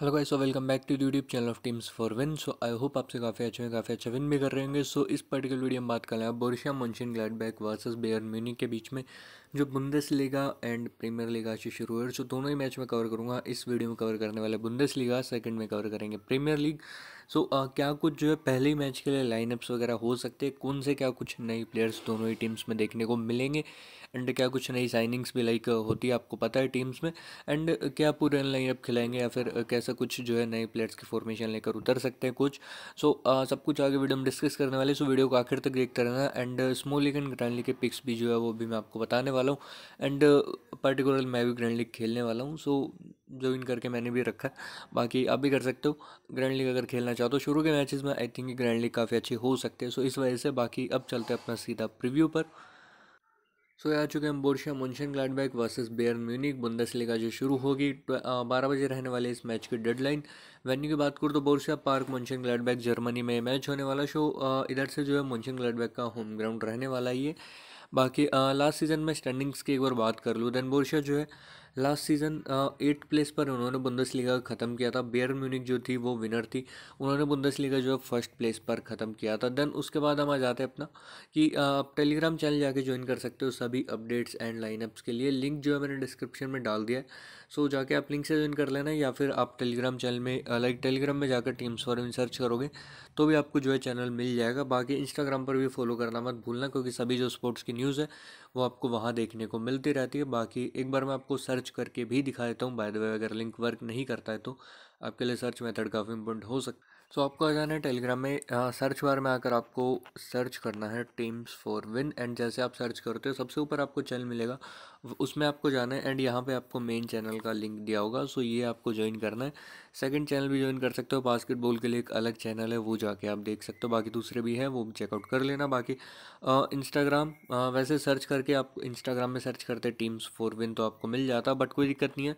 hello guys so welcome back to YouTube channel of teams for win so I hope आपसे काफ़ी अच्छे हैं काफ़ी अच्छा विन भी कर रहे होंगे सो so, इस पर्टिकुलर वीडियो में बात कर रहे हैं Borussia Monchengladbach versus Bayern Munich के बीच में जो Bundesliga and Premier Liga से शुरू हुई जो दोनों ही मैच में कवर करूँगा इस वीडियो में कवर करने वाले बुंदेस लीगा सेकेंड में कवर करेंगे प्रीमियर लीग सो so, क्या कुछ जो है पहले मैच के लिए लाइनअप्स वगैरह हो सकते हैं कौन से क्या कुछ नई प्लेयर्स दोनों ही टीम्स में देखने को मिलेंगे एंड क्या कुछ नई साइनिंग्स भी लाइक होती है आपको पता है टीम्स में एंड क्या पूरे लाइनअप खिलाएंगे या फिर कैसा कुछ जो है नए प्लेयर्स की फॉर्मेशन लेकर उतर सकते हैं कुछ सो so, सब कुछ आगे वीडियो में डिस्कस करने वाले सो वीडियो को आखिर तक देखते रहना and small league and grand league के पिक्स भी जो है वो भी मैं आपको बताने वाला वाला हूँ एंड पर्टिकुलर uh, मैं भी ग्रैंड लीग खेलने वाला हूँ सो ज्वाइन करके मैंने भी रखा बाकी आप भी कर सकते हो ग्रैंड लीग अगर खेलना चाहते तो शुरू के मैचेस में आई थिंक ग्रैंड लीग काफ़ी अच्छी हो सकते हैं सो इस वजह से बाकी अब चलते हैं अपना सीधा प्रिव्यू पर सो so, आ चुके हैं Borussia Monchengladbach versus Bayern Munich Bundesliga जो शुरू होगी बारह बजे रहने वाले इस मैच की डेडलाइन वेन्यू की बात करूँ तो Borussia Park Monchengladbach Germany में मैच होने वाला शो इधर से जो है मुंशन ग्लैडबैक का होम ग्राउंड रहने वाला ही है बाकी लास्ट सीजन में स्टैंडिंग्स की एक बार बात कर लूँ देन बोर्शिया जो है लास्ट सीज़न एट प्लेस पर उन्होंने बुंदस लीगा ख़त्म किया था बेयर म्यूनिक जो थी वो विनर थी उन्होंने बुंदस लीगा जो है फर्स्ट प्लेस पर ख़त्म किया था देन उसके बाद हम आ जाते हैं अपना कि uh, आप टेलीग्राम चैनल जाके ज्वाइन कर सकते हो सभी अपडेट्स एंड लाइनअप्स के लिए लिंक जो है मैंने डिस्क्रिप्शन में डाल दिया है सो जाके आप लिंक से ज्वाइन कर लेना या फिर आप टेलीग्राम चैनल में लाइक uh, टेलीग्राम में जाकर टीम्स फॉर सर्च करोगे तो भी आपको जो है चैनल मिल जाएगा बाकी इंस्टाग्राम पर भी फॉलो करना मत भूलना क्योंकि सभी जो स्पोर्ट्स की न्यूज़ है वो आपको वहाँ देखने को मिलती रहती है बाकी एक बार मैं आपको सर्च करके भी दिखा देता हूँ बाय द वे अगर लिंक वर्क नहीं करता है तो आपके लिए सर्च मेथड काफ़ी इंपॉर्टेंट हो सकता सो so, आपको आ जाना है टेलीग्राम में आ, सर्च बार में आकर आपको सर्च करना है टीम्स फॉर विन एंड जैसे आप सर्च करते हो सबसे ऊपर आपको चैनल मिलेगा उसमें आपको जाना है एंड यहाँ पे आपको मेन चैनल का लिंक दिया होगा सो so, ये आपको ज्वाइन करना है सेकंड चैनल भी ज्वाइन कर सकते हो बास्केटबॉल के लिए एक अलग चैनल है वो जाके आप देख सकते हो बाकी दूसरे भी हैं वो भी चेकआउट कर लेना बाकी इंस्टाग्राम वैसे सर्च करके आप इंस्टाग्राम में सर्च करते टीम्स फोर विन तो आपको मिल जाता बट कोई दिक्कत नहीं है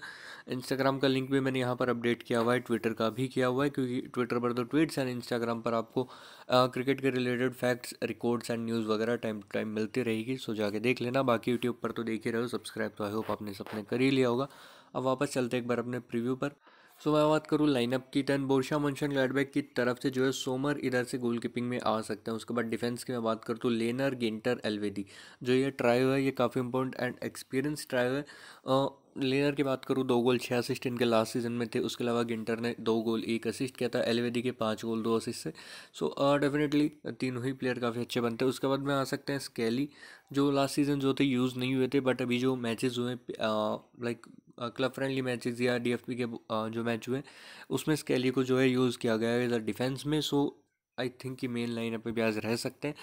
इंस्टाग्राम का लिंक भी मैंने यहाँ पर अपडेट किया हुआ है ट्विटर का भी किया हुआ है क्योंकि ट्विटर पर तो ट्वीट्स एंड इंस्टाग्राम पर आपको क्रिकेट के related facts records and news वगैरह टाइम टू टाइम मिलती रहेगी सो जाके देख लेना बाकी यूट्यूब पर तो देख ही रहे हो सब्सक्राइब तो आई होप आपने सबने कर ही लिया होगा अब वापस चलते एक बार अपने प्रीव्यू पर सो मैं बात करूँ लाइनअप की टर्न बोर्शा मनशन लैडबैक की तरफ से जो है सोमर इधर से गोल कीपिंग में आ सकते हैं उसके बाद डिफेंस की मैं बात करूँ तो लेनर गेंटर एलवेदी जो ये ट्राइव है ये काफ़ी इंपॉर्टेंट एंड एक्सपीरियंस ट्राइव है लेनर की बात करूँ दो गोल छः असिस्ट इनके लास्ट सीजन में थे उसके अलावा गिंटर ने दो गोल एक असिस्ट किया था एलवेदी के पाँच गोल दो असिस्ट से सो डेफिनेटली तीनों ही प्लेयर काफ़ी अच्छे बनते हैं उसके बाद में आ सकते हैं स्केली जो लास्ट सीजन जो थे यूज़ नहीं हुए थे बट अभी जो मैचेज हुए लाइक क्लब फ्रेंडली मैचेज या डी के आ, जो मैच हुए उसमें स्केली को जो है यूज़ किया गया है इधर डिफेंस में सो आई थिंक कि मेन लाइन अपने ब्याज आज रह सकते हैं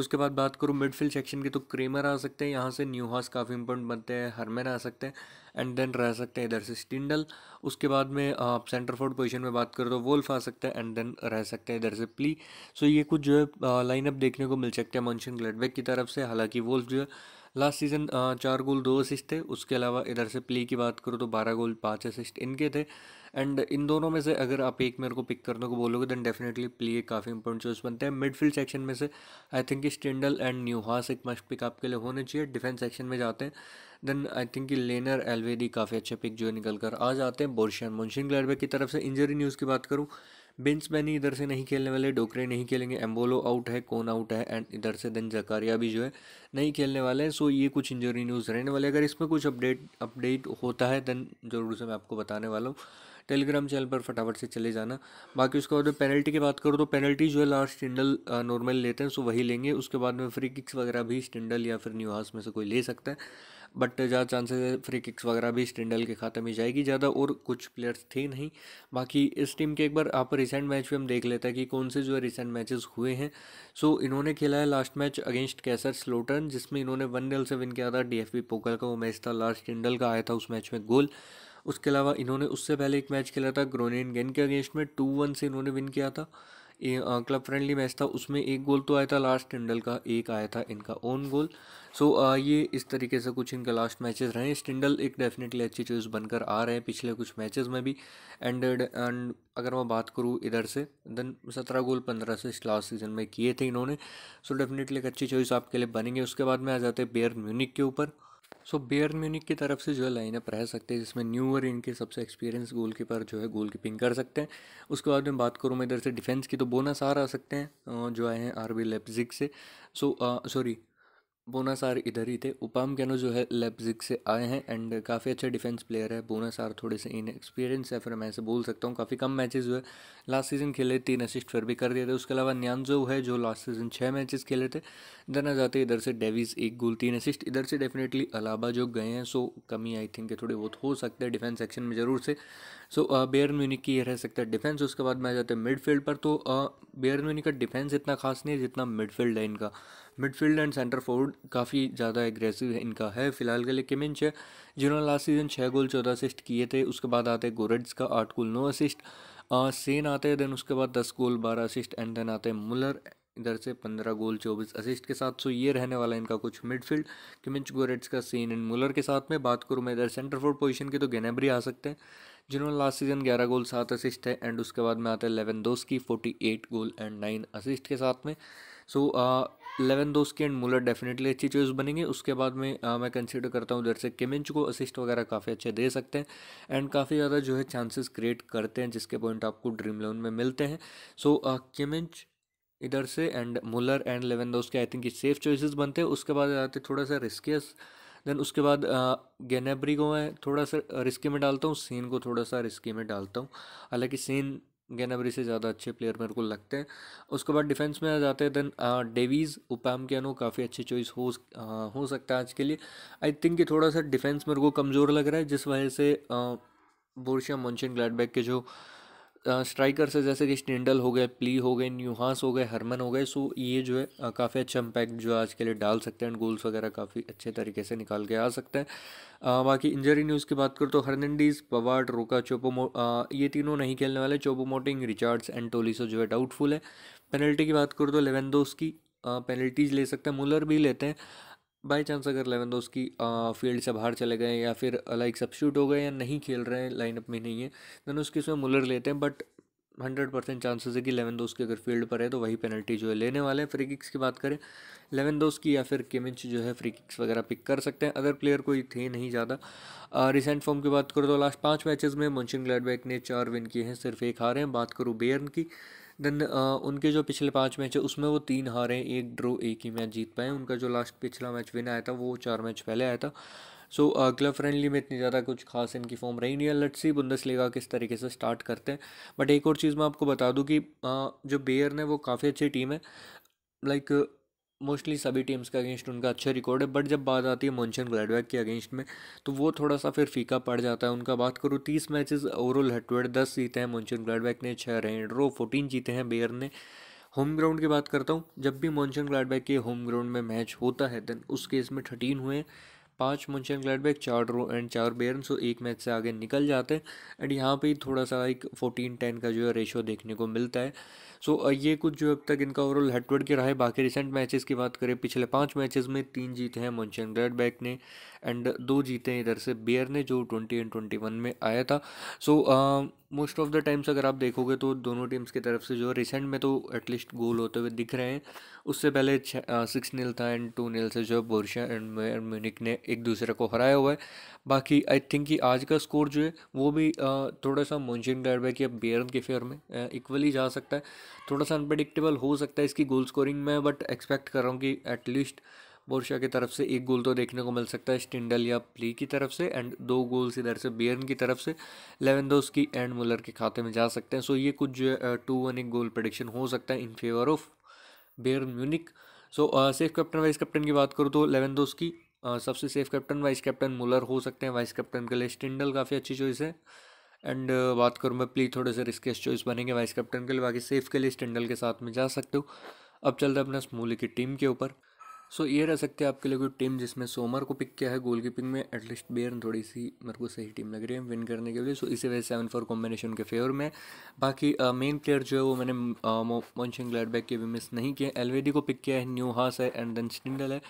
उसके बाद बात करूँ मिडफील्ड सेक्शन की तो क्रेमर आ सकते हैं यहाँ से न्यू काफ़ी इंपॉर्टेंट बनते हैं हरमैन आ सकते हैं एंड देन रह सकते हैं इधर से स्टिंडल उसके बाद में आप सेंटर फोर्ड पोजिशन में बात करो तो वोल्फ आ सकते हैं एंड देन रह सकते हैं इधर से प्ली सो ये कुछ जो है लाइनअप देखने को मिल सकते हैं मंशन ग्लेडबैक की तरफ से हालांकि वोल्फ जो है लास्ट सीज़न चार गोल दो असिस्ट थे उसके अलावा इधर से प्ली की बात करो तो बारह गोल पाँच असिस्ट इनके थे एंड इन दोनों में से अगर आप एक मेरे को पिक करने को बोलोगे देन डेफिनेटली प्ले काफ़ी इंपॉर्टेंट चॉइस बनते हैं मिडफील्ड सेक्शन में से I think Stindl and Neuhaus एक मस्ट पिक आपके लिए होने चाहिए डिफेंस सेक्शन में जाते हैं then I think Lainer Elvedi काफ़ी अच्छे पिक जो है निकल कर आ जाते हैं बोर्शियन मुंशिन ग्लैडबे की तरफ से इंजरी न्यूज़ की बात करूँ बिन्स मैनी इधर से नहीं खेलने वाले डोकरे नहीं खेलेंगे एम्बोलो आउट है कौन आउट है एंड इधर से देन जकारिया भी जो है नहीं खेलने वाले हैं सो ये कुछ इंजरी न्यूज़ रहने वाले अगर इसमें कुछ अपडेट अपडेट होता है देन ज़रूर से मैं आपको बताने वाला हूँ टेलीग्राम चैनल पर फटाफट से चले जाना बाकी उसके बाद में पेनल्टी की बात करो तो पेनल्टी जो है लास्ट स्टिंडल नॉर्मल लेते हैं सो वही लेंगे उसके बाद में फ्री किक्स वगैरह भी स्टिंडल या फिर न्यूहास में से कोई ले सकता है बट ज़्यादा चांसेस है फ्री किक्स वगैरह भी स्टिंडल के खाते में जाएगी ज़्यादा और कुछ प्लेयर्स थे नहीं बाकी इस टीम के एक बार आप रिसेंट मैच भी हम देख लेते हैं कि कौन से जो है रिसेंट मैचेस हुए हैं सो इन्होंने खेला है last match against Kaiserslautern जिसमें इन्होंने वन डेल से विन किया था डी एफ पोकल का वो मैच था लास्ट स्टिंडल का आया था उस मैच में गोल उसके अलावा इन्होंने उससे पहले एक मैच खेला था ग्रोनियन गेन के अगेंस्ट में टू वन से इन्होंने विन किया था क्लब फ्रेंडली मैच था उसमें एक गोल तो आया था लास्ट टिंडल का एक आया था इनका ओन गोल सो so, ये इस तरीके से कुछ इनका लास्ट मैचेस रहे स्टिंडल एक डेफिनेटली अच्छी चीज़ बनकर आ रहे हैं पिछले कुछ मैचेस में भी एंड एंड अगर मैं बात करूँ इधर से देन सत्रह गोल पंद्रह से लास्ट सीजन में किए थे इन्होंने सो so, डेफिनेटली एक अच्छी चॉइस आपके लिए बनेंगे उसके बाद में आ जाते हैं बेयर म्यूनिक के ऊपर सो बेयर म्यूनिक की तरफ से जो है लाइनअप रह सकते हैं जिसमें न्यूअर इनके सबसे एक्सपीरियंस गोल कीपर जो है गोल कीपिंग कर सकते हैं उसके बाद में बात करूँ मैं इधर से डिफेंस की तो बोनस आ रहा सकते हैं जो आए हैं आरबी लेपजिक से सो सॉरी बोनासार इधर ही थे उपाम कैनो जो है लेपजिक से आए हैं एंड काफ़ी अच्छे डिफेंस प्लेयर है बोनासार थोड़े से इन एक्सपीरियंस है फिर मैं ऐसे बोल सकता हूँ काफ़ी कम मैचेस जो है लास्ट सीजन खेले तीन असिस्ट फिर भी कर दिए थे उसके अलावा न्यानजो है जो लास्ट सीजन छः मैचेस खेले थे इधर आ जाते इधर से डेविस एक गोल तीन असिस्ट इधर से डेफिनेटली अलाबा जो गए हैं सो कमी आई थिंक थोड़ी बहुत हो सकते हैं डिफेंस सेक्शन में ज़रूर से सो बेयर म्यूनिक की ये रह सकता है डिफेंस उसके बाद मैं जाते हैं मिडफील्ड पर तो बेयर म्यूनिक का डिफेंस इतना खास नहीं है जितना मिडफील्ड है इनका मिडफील्ड एंड सेंटर फोर्ड काफ़ी ज़्यादा एग्रेसिव है इनका है फिलहाल के लिए किमिंच है जिन्होंने लास्ट सीजन छः गोल चौदह असिस्ट किए थे उसके बाद आते हैं गोरेड्स का आठ गोल नौ असिस्ट सेन आते हैं देन उसके बाद दस गोल बारह असिस्ट एंड देन आते हैं मुलर इधर से पंद्रह गोल चौबीस असिस्ट के साथ सो ये रहने वाला इनका कुछ मिडफील्ड किमिंच गोरेट्स का सेन एंड मुलर के साथ में बात करूँ मैं इधर सेंटर फोर्ड पोजिशन की तो गेनेबरी आ सकते हैं जिन्होंने लास्ट सीजन ग्यारह गोल सात असिस्ट है एंड उसके बाद में आते हैं Lewandowski forty eight goal and nine assist के साथ में so Lewandowski and Muller definitely अच्छी चॉइस बनेंगे उसके बाद में आ, uh, मैं कंसीडर करता हूँ उधर से किमिंच को असिस्ट वगैरह काफ़ी अच्छे दे सकते हैं एंड काफ़ी ज़्यादा जो है चांसेस क्रिएट करते हैं जिसके पॉइंट आपको ड्रीम लेवन में मिलते हैं सो so, किमिंच uh, इधर से and Muller and Lewandowski I think ये सेफ चॉइसेस बनते हैं उसके बाद आते थोड़ा सा रिस्कियस देन उसके बाद गेनेबरी uh, को मैं थोड़ा सा रिस्की में डालता हूँ सीन को थोड़ा सा रिस्की में डालता हूँ हालांकि सीन गैनबरी से ज़्यादा अच्छे प्लेयर मेरे को लगते हैं उसके बाद डिफेंस में आ जाते हैं देन डेवीज़ उपाम अनु काफ़ी अच्छी चॉइस हो आ, हो सकता है आज के लिए आई थिंक कि थोड़ा सा डिफेंस मेरे को कमज़ोर लग रहा है जिस वजह से बोर्शिया मोनशन ग्लैडबैक के जो स्ट्राइकर से जैसे कि स्टेंडल हो गए प्ली हो गए न्यूहास हो गए हरमन हो गए सो ये जो है काफ़ी अच्छा इम्पैक्ट जो है आज के लिए डाल सकते हैं गोल्स वगैरह काफ़ी अच्छे तरीके से निकाल के आ सकते हैं बाकी इंजरी न्यूज़ की बात करो तो हर्नडीज पवार्ड रोका चोपोमो ये तीनों नहीं खेलने वाले चोपोमोटिंग रिचार्ड्स एंड टोलिसो जो है डाउटफुल है पेनल्टी की बात करो तो लेवेंदोस की पेनल्टीज ले सकते हैं मुलर भी लेते हैं बाई चांस अगर लेवन दोस्त की फील्ड से बाहर चले गए या फिर लाइक शूट हो गए या नहीं खेल रहे हैं लाइनअप में नहीं है देन उसकी उसमें मुलर लेते हैं बट हंड्रेड परसेंट चांसेस है कि लेवन दोस्त की अगर फील्ड पर है तो वही पेनल्टी जो है लेने वाले हैं फ्री किक्स की बात करें लेवन दोस्त की या फिर किमिच जो है फ्री किक्स वगैरह पिक कर सकते हैं अदर प्लेयर कोई थे नहीं ज़्यादा रिसेंट फॉर्म की बात करो तो लास्ट पाँच मैचेज़ में मुंशिन ग्लैडबैक ने चार विन किए हैं सिर्फ एक हारे हैं बात करूँ बेयरन की देन उनके जो पिछले पाँच मैच है उसमें वो तीन हारे हैं एक ड्रो एक ही मैच जीत पाए उनका जो लास्ट पिछला मैच विन आया था वो चार मैच पहले आया था सो so, क्लब फ्रेंडली में इतनी ज़्यादा कुछ खास इनकी फॉर्म रही नहीं है लट्सी बुंदस लेगा किस तरीके से स्टार्ट करते हैं बट एक और चीज़ मैं आपको बता दूँ कि uh, जो बेयर ने वो काफ़ी अच्छी टीम है लाइक like, मोस्टली सभी टीम्स के अगेंस्ट उनका अच्छा रिकॉर्ड है बट जब बात आती है मोन्शन ग्लैडबैक के अगेंस्ट में तो वो थोड़ा सा फिर फीका पड़ जाता है उनका बात करूँ तीस मैचेस ओवरऑल हटवेड दस जीते हैं मोन्शन ग्लैडबैक ने छः रहे ड्रो फोर्टीन जीते हैं बेयर ने होम ग्राउंड की बात करता हूँ जब भी मोन्शन ग्लैडबैक के होम ग्राउंड में मैच होता है देन उस केस में थर्टीन हुए पांच मुंशन ग्लैडबैक चार रो एंड चार बेरन सो एक मैच से आगे निकल जाते हैं एंड यहाँ पे थोड़ा सा एक फोर्टीन टेन का जो है रेशो देखने को मिलता है सो so, ये कुछ जो अब तक इनका ओवरऑल हेडवर्ड के रहा है बाकी रिसेंट मैचेस की बात करें पिछले पाँच मैचेस में तीन जीते हैं मुंशन ग्लैडबैक ने एंड दो जीते हैं इधर से बेयर ने जो ट्वेंटी एंड ट्वेंटी वन में आया था so most of the times अगर आप देखोगे तो दोनों टीम्स की तरफ से जो रिसेंट में तो एटलीस्ट गोल होते हुए दिख रहे हैं उससे पहले सिक्स नील uh, था एंड टू नील से जो है बोर्शिया एंड म्यूनिक ने एक दूसरे को हराया हुआ है बाकी आई थिंक कि आज का स्कोर जो है वो भी थोड़ा सा मोन्शिन डरबैक या बियर के फेयर में इक्वली uh, जा सकता है थोड़ा सा अनप्रडिक्टेबल हो सकता है इसकी गोल स्कोरिंग में बट एक्सपेक्ट कर रहा हूँ कि एटलीस्ट बोर्शा की तरफ से एक गोल तो देखने को मिल सकता है स्टिंडल या प्ली की तरफ से एंड दो गोल्स इधर से बियरन की तरफ से लेवेंदोस की एंड मुलर के खाते में जा सकते हैं सो ये कुछ जो है टू वन एक गोल प्रडिक्शन हो सकता है in favour of Bayern Munich so safe captain vice captain की बात करूँ तो लेवेंदोस की uh, सबसे safe captain vice captain Muller हो सकते हैं वाइस कैप्टन के लिए स्टिंडल काफ़ी अच्छी चॉइस है एंड uh, बात करूँ मैं प्ली थोड़े से रिस्केस चॉइस बनेंगे वाइस कैप्टन के लिए बाकी सेफ के लिए स्टिंडल के साथ में जा सकते हो अब चलते हैं अपना स्मूली की टीम के ऊपर सो ये रह सकते हैं आपके लिए कोई टीम जिसमें सोमर को पिक किया है गोल कीपिंग में एटलीस्ट बेयर थोड़ी सी मेरे को सही टीम लग रही है विन करने के लिए सो इसी वजह सेवन फोर कॉम्बिनेशन के फेवर में बाकी मेन प्लेयर जो है वो मैंने मोनशन ग्लैडबैक के भी मिस नहीं किए एलवेडी को पिक किया है न्यू हास है एंड देन स्टिंडल है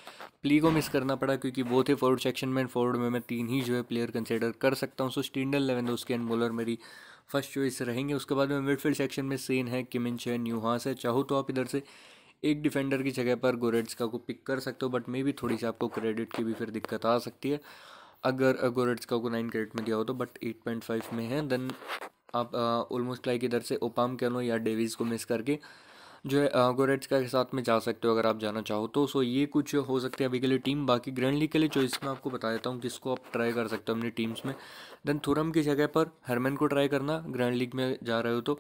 प्ली को मिस करना पड़ा क्योंकि वो थे फॉरवर्ड सेक्शन में फॉरवर्ड में मैं तीन ही जो है प्लेयर कंसिडर कर सकता हूँ सो स्टिंडल दो उसके एंड बॉलर मेरी फर्स्ट चॉइस रहेंगे उसके बाद में मिडफील्ड सेक्शन में सेन है किमिंच है न्यू हास है चाहो तो आप इधर से एक डिफेंडर की जगह पर गोरेट्सका को पिक कर सकते हो बट मे भी थोड़ी सी आपको क्रेडिट की भी फिर दिक्कत आ सकती है अगर गोरेट्सका को नाइन क्रेडिट में दिया हो तो बट एट पॉइंट फाइव में है देन आप ऑलमोस्ट लाइक इधर से ओपाम कैनो या डेविस को मिस करके जो है गोरेट्स के साथ में जा सकते हो अगर आप जाना चाहो तो सो ये कुछ हो सकते हैं अभी के लिए टीम बाकी ग्रैंड लीग के लिए चॉइस में आपको बता देता हूँ किसको आप ट्राई कर सकते हो अपनी टीम्स में देन थुरम की जगह पर हरमैन को ट्राई करना ग्रैंड लीग में जा रहे हो तो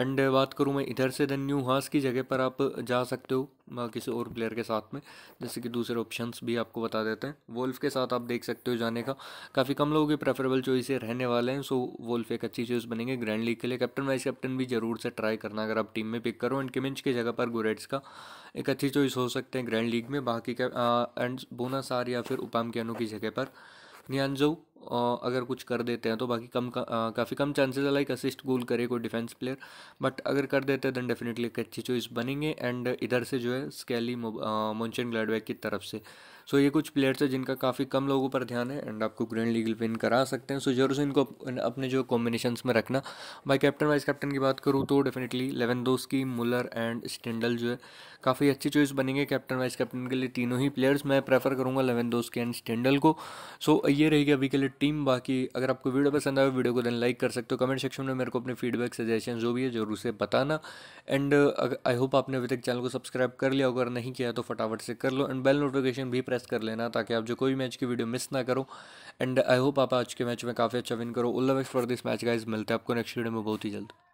एंड बात करूँ मैं इधर से देन न्यू हास की जगह पर आप जा सकते हो किसी और प्लेयर के साथ में जैसे कि दूसरे ऑप्शंस भी आपको बता देते हैं वोल्फ के साथ आप देख सकते हो जाने का काफ़ी कम लोगों के प्रेफरेबल चॉइस ये रहने वाले हैं सो वोल्फ एक अच्छी चॉइस बनेंगे ग्रैंड लीग के लिए कैप्टन वाइस कैप्टन भी जरूर से ट्राई करना अगर आप टीम में पिक करो एंड किमिंच की जगह पर गुरेट्स का एक अच्छी चॉइस हो सकते हैं ग्रैंड लीग में बाकी एंड बोनासार या फिर उपाम की जगह पर नियानजो अगर कुछ कर देते हैं तो बाकी कम काफ़ी कम चांसेस है लाइक असिस्ट गोल करे कोई डिफेंस प्लेयर बट अगर कर देते हैं देन डेफिनेटली एक अच्छी चॉइस बनेंगे एंड इधर से जो है स्केली मोन्चन ग्लैडवैक की तरफ से सो ये कुछ प्लेयर्स हैं जिनका काफ़ी कम लोगों पर ध्यान है एंड आपको ग्रैंड लीग विन करा सकते हैं सो जरूर से इनको अपने जो कॉम्बिनेशन में रखना बाई कैप्टन वाइस कैप्टन की बात करूँ तो डेफिनेटली लेवन दोस्त की मुलर एंड स्टेंडल जो है काफ़ी अच्छी चॉइस बनेंगे कैप्टन वाइस कैप्टन के लिए तीनों ही प्लेयर्स मैं प्रेफर करूँगा लेवन दोस्त के एंड स्टेंडल को सो ये रहेगी अभी के लिए टीम बाकी अगर आपको वीडियो पसंद आए वीडियो को देन लाइक कर सकते हो कमेंट सेक्शन में मेरे को अपने फीडबैक सजेशन जो भी है जरूर से बताना एंड आई होप आपने अभी तक चैनल को सब्सक्राइब कर लिया अगर नहीं किया तो फटाफट से कर लो एंड बेल नोटिफिकेशन भी प्रेस कर लेना ताकि आप जो कोई मैच की वीडियो मिस ना करो एंड आई होप आप आज के मैच में काफ़ी अच्छा विन करो उल्ला फॉर दिस मैच का मिलते हैं आपको नेक्स्ट वीडियो में बहुत ही जल्द